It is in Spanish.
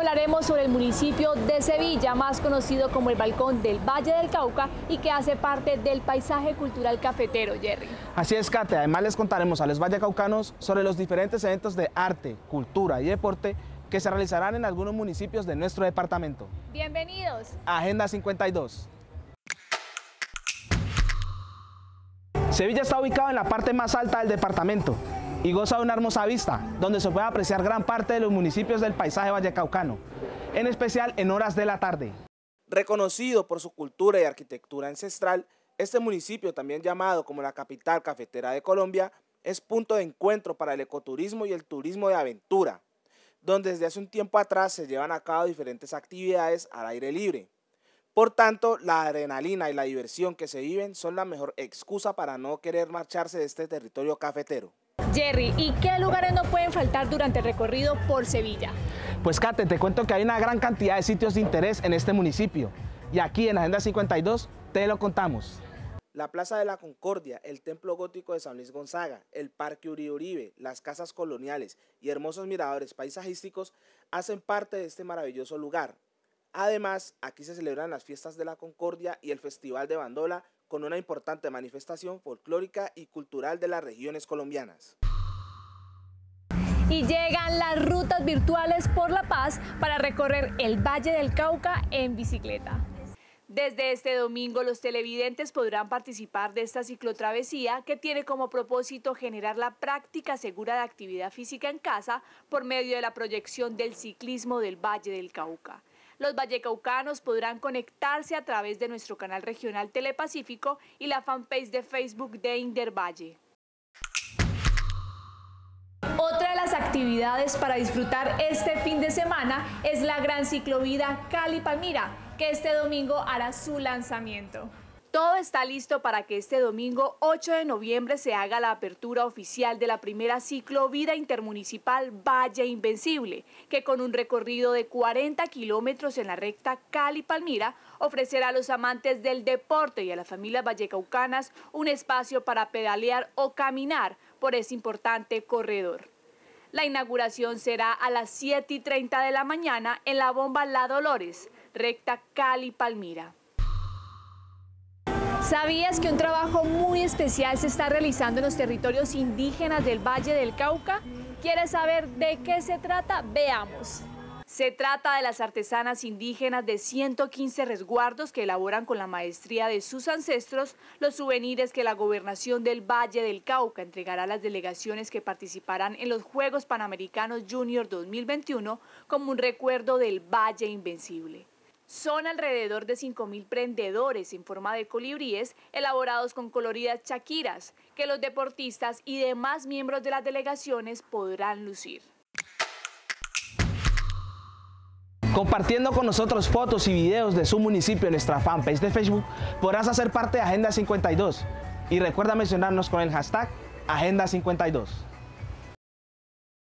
hablaremos sobre el municipio de Sevilla, más conocido como el Balcón del Valle del Cauca y que hace parte del paisaje cultural cafetero, Jerry. Así es, Kate. Además les contaremos a los vallecaucanos sobre los diferentes eventos de arte, cultura y deporte que se realizarán en algunos municipios de nuestro departamento. Bienvenidos. Agenda 52. Sevilla está ubicado en la parte más alta del departamento y goza de una hermosa vista, donde se puede apreciar gran parte de los municipios del paisaje vallecaucano, en especial en horas de la tarde. Reconocido por su cultura y arquitectura ancestral, este municipio, también llamado como la capital cafetera de Colombia, es punto de encuentro para el ecoturismo y el turismo de aventura, donde desde hace un tiempo atrás se llevan a cabo diferentes actividades al aire libre. Por tanto, la adrenalina y la diversión que se viven son la mejor excusa para no querer marcharse de este territorio cafetero. Jerry, ¿y qué lugares no pueden faltar durante el recorrido por Sevilla? Pues Kate, te cuento que hay una gran cantidad de sitios de interés en este municipio. Y aquí en Agenda 52 te lo contamos. La Plaza de la Concordia, el Templo Gótico de San Luis Gonzaga, el Parque Uribe Uribe, las casas coloniales y hermosos miradores paisajísticos hacen parte de este maravilloso lugar. Además, aquí se celebran las fiestas de la Concordia y el Festival de Bandola con una importante manifestación folclórica y cultural de las regiones colombianas. Y llegan las rutas virtuales por La Paz para recorrer el Valle del Cauca en bicicleta. Desde este domingo los televidentes podrán participar de esta ciclotravesía que tiene como propósito generar la práctica segura de actividad física en casa por medio de la proyección del ciclismo del Valle del Cauca los vallecaucanos podrán conectarse a través de nuestro canal regional Telepacífico y la fanpage de Facebook de Indervalle. Otra de las actividades para disfrutar este fin de semana es la gran ciclovida Cali-Palmira, que este domingo hará su lanzamiento. Todo está listo para que este domingo 8 de noviembre se haga la apertura oficial de la primera Vida intermunicipal Valle Invencible, que con un recorrido de 40 kilómetros en la recta Cali-Palmira ofrecerá a los amantes del deporte y a las familias vallecaucanas un espacio para pedalear o caminar por ese importante corredor. La inauguración será a las 7 y 30 de la mañana en la bomba La Dolores, recta Cali-Palmira. ¿Sabías que un trabajo muy especial se está realizando en los territorios indígenas del Valle del Cauca? ¿Quieres saber de qué se trata? Veamos. Se trata de las artesanas indígenas de 115 resguardos que elaboran con la maestría de sus ancestros los souvenirs que la gobernación del Valle del Cauca entregará a las delegaciones que participarán en los Juegos Panamericanos Junior 2021 como un recuerdo del Valle Invencible. Son alrededor de 5.000 prendedores en forma de colibríes elaborados con coloridas chaquiras que los deportistas y demás miembros de las delegaciones podrán lucir. Compartiendo con nosotros fotos y videos de su municipio en nuestra fanpage de Facebook, podrás hacer parte de Agenda 52. Y recuerda mencionarnos con el hashtag Agenda 52.